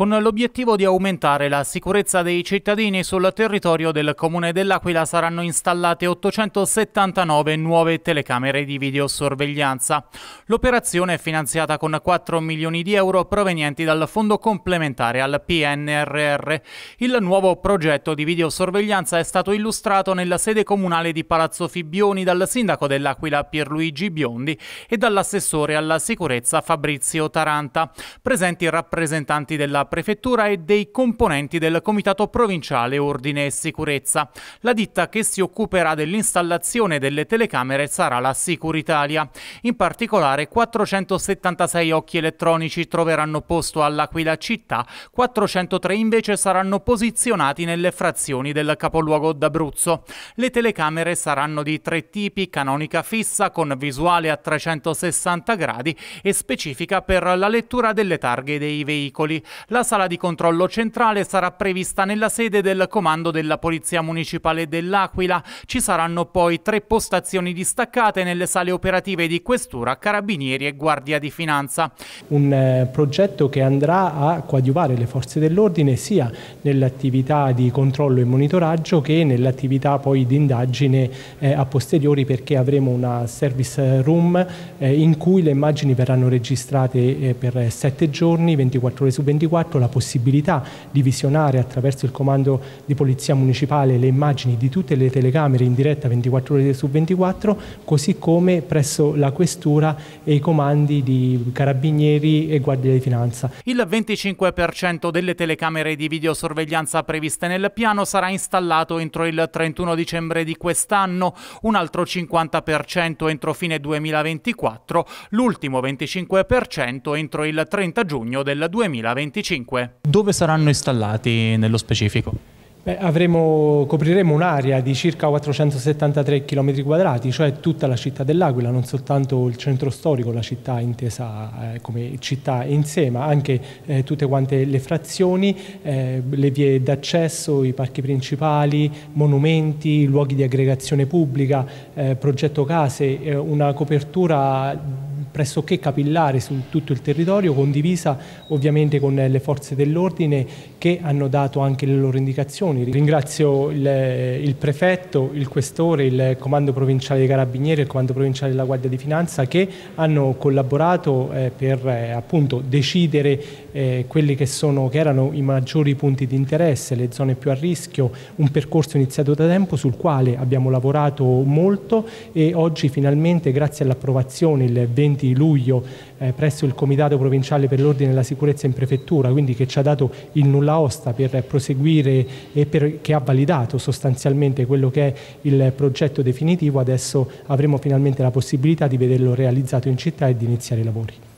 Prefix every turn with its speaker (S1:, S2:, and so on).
S1: con l'obiettivo di aumentare la sicurezza dei cittadini sul territorio del comune dell'Aquila saranno installate 879 nuove telecamere di videosorveglianza. L'operazione è finanziata con 4 milioni di euro provenienti dal fondo complementare al PNRR. Il nuovo progetto di videosorveglianza è stato illustrato nella sede comunale di Palazzo Fibbioni dal sindaco dell'Aquila Pierluigi Biondi e dall'assessore alla sicurezza Fabrizio Taranta, presenti rappresentanti della prefettura e dei componenti del Comitato Provinciale Ordine e Sicurezza. La ditta che si occuperà dell'installazione delle telecamere sarà la Sicuritalia. In particolare 476 occhi elettronici troveranno posto all'Aquila città, 403 invece saranno posizionati nelle frazioni del capoluogo d'Abruzzo. Le telecamere saranno di tre tipi, canonica fissa con visuale a 360 gradi e specifica per la lettura delle targhe dei veicoli. La la sala di controllo centrale sarà prevista nella sede del comando della Polizia Municipale dell'Aquila. Ci saranno poi tre postazioni distaccate nelle sale operative di Questura, Carabinieri e Guardia di Finanza.
S2: Un eh, progetto che andrà a coadiuvare le forze dell'ordine sia nell'attività di controllo e monitoraggio che nell'attività poi di indagine eh, a posteriori perché avremo una service room eh, in cui le immagini verranno registrate per sette giorni, 24 ore su 24 Capo la possibilità di visionare attraverso il comando di polizia municipale le immagini di tutte le telecamere in diretta 24 ore su 24, così come presso la questura e i comandi di carabinieri e guardia di finanza.
S1: Il 25% delle telecamere di videosorveglianza previste nel piano sarà installato entro il 31 dicembre di quest'anno, un altro 50% entro fine 2024, l'ultimo 25% entro il 30 giugno del 2025. 5. Dove saranno installati nello specifico? Beh, avremo, copriremo
S2: un'area di circa 473 km quadrati, cioè tutta la città dell'Aquila, non soltanto il centro storico, la città intesa eh, come città in sé, ma anche eh, tutte quante le frazioni, eh, le vie d'accesso, i parchi principali, monumenti, luoghi di aggregazione pubblica, eh, progetto case, eh, una copertura Di pressoché capillare su tutto il territorio, condivisa ovviamente con le forze dell'ordine che hanno dato anche le loro indicazioni. Ringrazio il, il prefetto, il questore, il comando provinciale dei Carabinieri e il comando provinciale della Guardia di Finanza che hanno collaborato eh, per eh, appunto decidere eh, quelli che, sono, che erano i maggiori punti di interesse, le zone più a rischio, un percorso iniziato da tempo sul quale abbiamo lavorato molto e oggi finalmente grazie all'approvazione il 20 luglio eh, presso il Comitato Provinciale per l'Ordine e la Sicurezza in Prefettura, quindi che ci ha dato il nulla osta per proseguire e per, che ha validato sostanzialmente quello che è il progetto definitivo, adesso avremo finalmente la possibilità di vederlo realizzato in città e di iniziare i lavori.